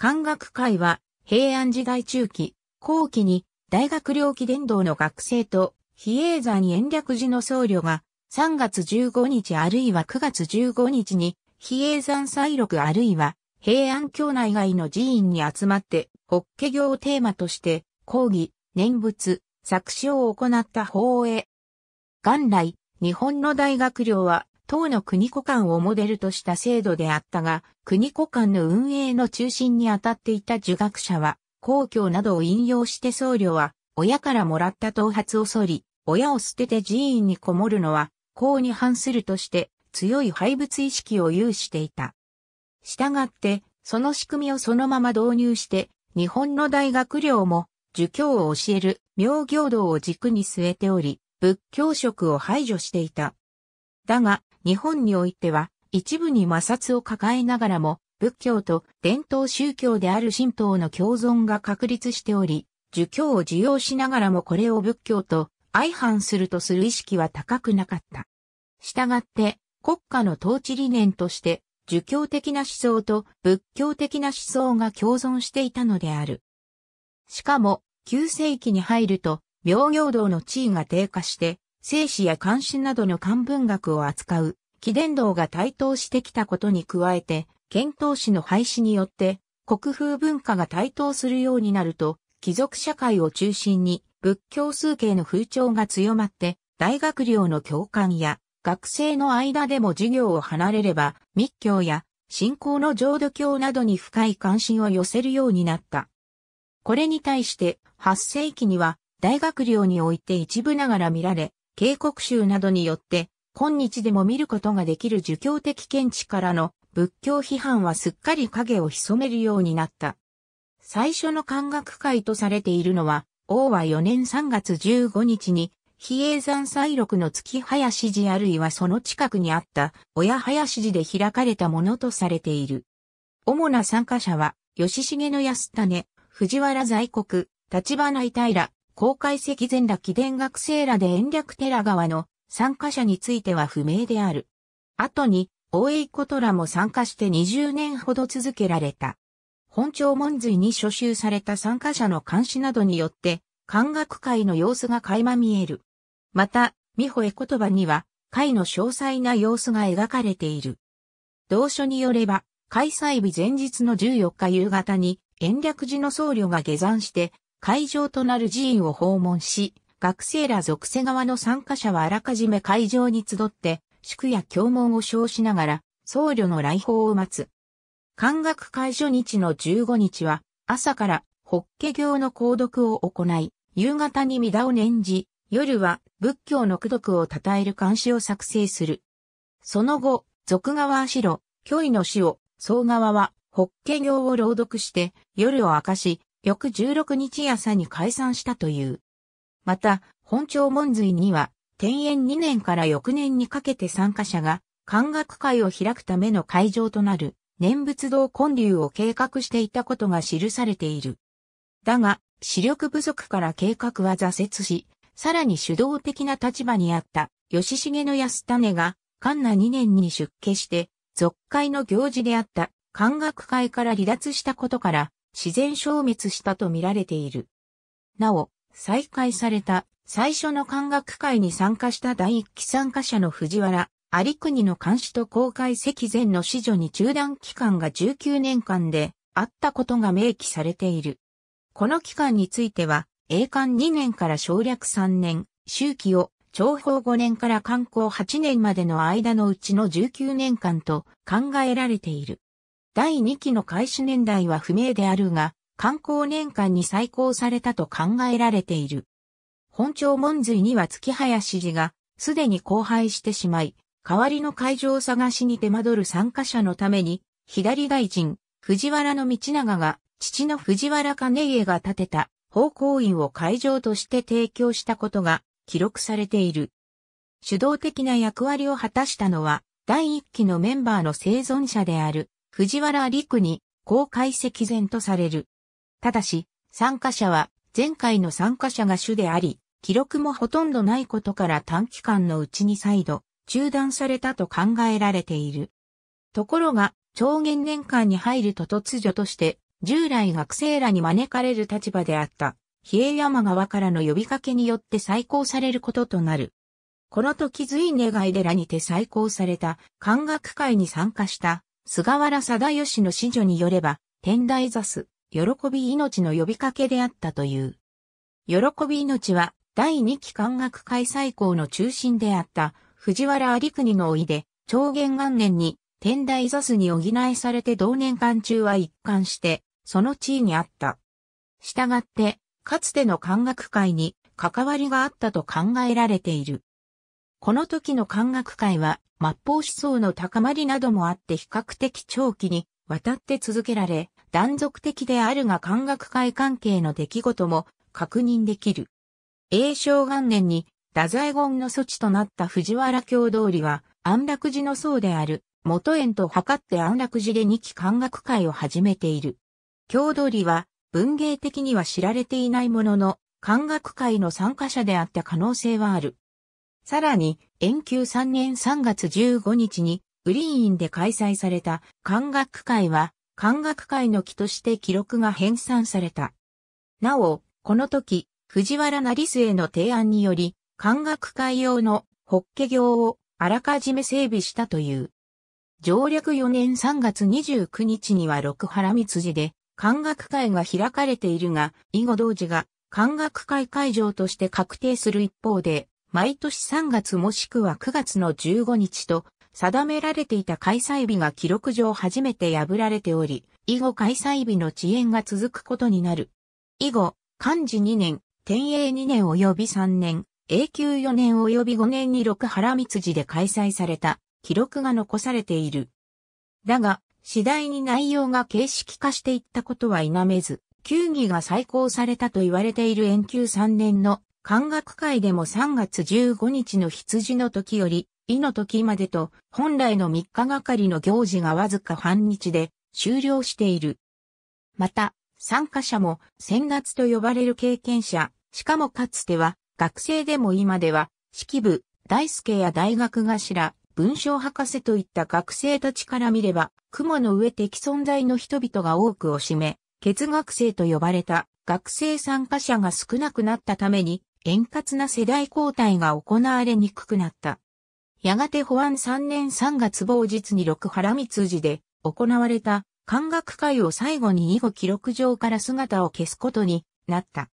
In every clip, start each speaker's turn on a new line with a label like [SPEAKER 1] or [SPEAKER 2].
[SPEAKER 1] 漢学会は平安時代中期、後期に大学領期伝道の学生と比叡山延暦寺の僧侶が3月15日あるいは9月15日に比叡山再録あるいは平安教内外の寺院に集まって法華経をテーマとして講義、念仏、作詞を行った法へ。元来、日本の大学領は党の国庫館をモデルとした制度であったが、国庫館の運営の中心に当たっていた受学者は、公共などを引用して僧侶は、親からもらった頭髪を剃り、親を捨てて寺院にこもるのは、公に反するとして、強い廃物意識を有していた。したがって、その仕組みをそのまま導入して、日本の大学寮も、儒教を教える、妙行道を軸に据えており、仏教職を排除していた。だが、日本においては一部に摩擦を抱えながらも仏教と伝統宗教である神道の共存が確立しており、儒教を受容しながらもこれを仏教と相反するとする意識は高くなかった。したがって国家の統治理念として儒教的な思想と仏教的な思想が共存していたのである。しかも、9世紀に入ると、明行道の地位が低下して、生死や監視などの漢文学を扱う紀伝道が台頭してきたことに加えて、遣唐使の廃止によって、国風文化が台頭するようになると、貴族社会を中心に仏教数系の風潮が強まって、大学寮の教官や学生の間でも授業を離れれば、密教や信仰の浄土教などに深い関心を寄せるようになった。これに対して8世紀には大学寮において一部ながら見られ、警告集などによって今日でも見ることができる儒教的見地からの仏教批判はすっかり影を潜めるようになった。最初の漢学会とされているのは、王は4年3月15日に、比叡山西麓の月林寺あるいはその近くにあった親林寺で開かれたものとされている。主な参加者は、吉重の安種、藤原在国、立花井平、公開石前ら貴殿学生らで延暦寺川の参加者については不明である。後に、大江ことらも参加して20年ほど続けられた。本庁門髄に召集された参加者の監視などによって、観学会の様子が垣間見える。また、美穂絵言葉には、会の詳細な様子が描かれている。同書によれば、開催日前日の14日夕方に、延暦寺の僧侶が下山して、会場となる寺院を訪問し、学生ら属世側の参加者はあらかじめ会場に集って、宿や教門を称しながら、僧侶の来訪を待つ。漢学会初日の15日は、朝から、法華経の講読を行い、夕方に御田を念じ、夜は仏教の苦徳を称える漢詩を作成する。その後、俗側は白、虚位の詩を、僧側は法華経を朗読して、夜を明かし、翌16日朝に解散したという。また、本庁門髄には、天園2年から翌年にかけて参加者が、漢学会を開くための会場となる、念仏堂建立を計画していたことが記されている。だが、視力不足から計画は挫折し、さらに主導的な立場にあった吉重の安種が、関那2年に出家して、俗界の行事であった漢学会から離脱したことから、自然消滅したと見られている。なお、再開された最初の観学会に参加した第一期参加者の藤原、有国の監視と公開席前の子女に中断期間が19年間であったことが明記されている。この期間については、栄冠2年から省略3年、周期を長方5年から観光8年までの間のうちの19年間と考えられている。第2期の開始年代は不明であるが、観光年間に再興されたと考えられている。本町門髄には月林寺がすでに荒廃してしまい、代わりの会場を探しに手間取る参加者のために、左大臣、藤原道長が父の藤原兼家が建てた奉公院を会場として提供したことが記録されている。主導的な役割を果たしたのは、第一期のメンバーの生存者である藤原陸に公開席前とされる。ただし、参加者は前回の参加者が主であり、記録もほとんどないことから短期間のうちに再度中断されたと考えられている。ところが、超元年間に入ると突如として、従来学生らに招かれる立場であった、比叡山側からの呼びかけによって再考されることとなる。この時随願い寺にて再考された、漢学会に参加した、菅原貞義の子女によれば、天台座す、喜び命の呼びかけであったという。喜び命は第二期漢学開催校の中心であった藤原有国の老いで、長元元年に天台座主に補いされて同年間中は一貫して、その地位にあった。したがって、かつての漢学会に関わりがあったと考えられている。この時の漢学会は、末法思想の高まりなどもあって比較的長期にわたって続けられ、断続的であるが漢学会関係の出来事も確認できる。永正元年に太宰言の措置となった藤原京通りは安楽寺の僧である元園と測って安楽寺で2期漢学会を始めている。京通りは文芸的には知られていないものの漢学会の参加者であった可能性はある。さらに、延久3年3月15日に、グリーンで開催された漢学会は、漢学会の木として記録が編纂された。なお、この時、藤原成末の提案により、漢学会用のホッケ業をあらかじめ整備したという。上略4年3月29日には六原三辻で、漢学会が開かれているが、以後同時が漢学会会場として確定する一方で、毎年3月もしくは9月の15日と定められていた開催日が記録上初めて破られており、以後開催日の遅延が続くことになる。以後、漢字2年、天英2年及び3年、永久4年及び5年に六原密寺で開催された記録が残されている。だが、次第に内容が形式化していったことは否めず、球技が再考されたと言われている延久3年の漢学会でも3月15日の羊の時より、意の時までと、本来の3日がかりの行事がわずか半日で終了している。また、参加者も、先月と呼ばれる経験者、しかもかつては、学生でも今では、式部、大輔や大学頭、文章博士といった学生たちから見れば、雲の上的存在の人々が多くを占め、欠学生と呼ばれた学生参加者が少なくなったために、円滑な世代交代が行われにくくなった。やがて保安3年3月某日に六原通辻で行われた漢学会を最後に以後記録上から姿を消すことになった。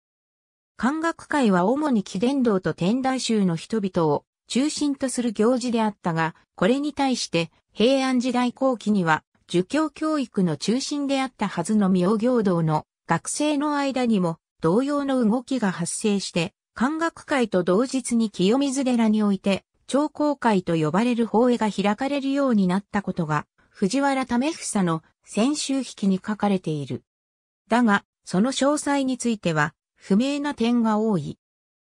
[SPEAKER 1] 漢学会は主に紀伝道と天台宗の人々を中心とする行事であったが、これに対して平安時代後期には儒教教育の中心であったはずの妙行道の学生の間にも同様の動きが発生して、漢学会と同日に清水寺において、長公会と呼ばれる法会が開かれるようになったことが、藤原為房の先週引きに書かれている。だが、その詳細については、不明な点が多い。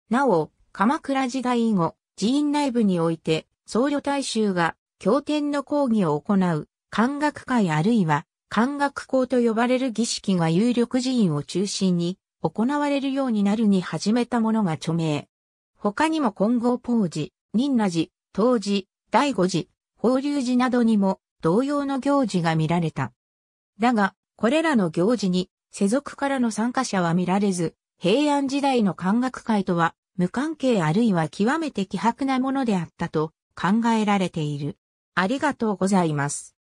[SPEAKER 1] なお、鎌倉時代以後、寺院内部において、僧侶大衆が、経典の講義を行う、漢学会あるいは、漢学校と呼ばれる儀式が有力寺院を中心に行われるようになるに始めたものが著名。他にも金剛ポー寺、仁和寺、東寺、大五寺、法隆寺などにも同様の行事が見られた。だが、これらの行事に世俗からの参加者は見られず、平安時代の漢学会とは無関係あるいは極めて希薄なものであったと考えられている。ありがとうございます。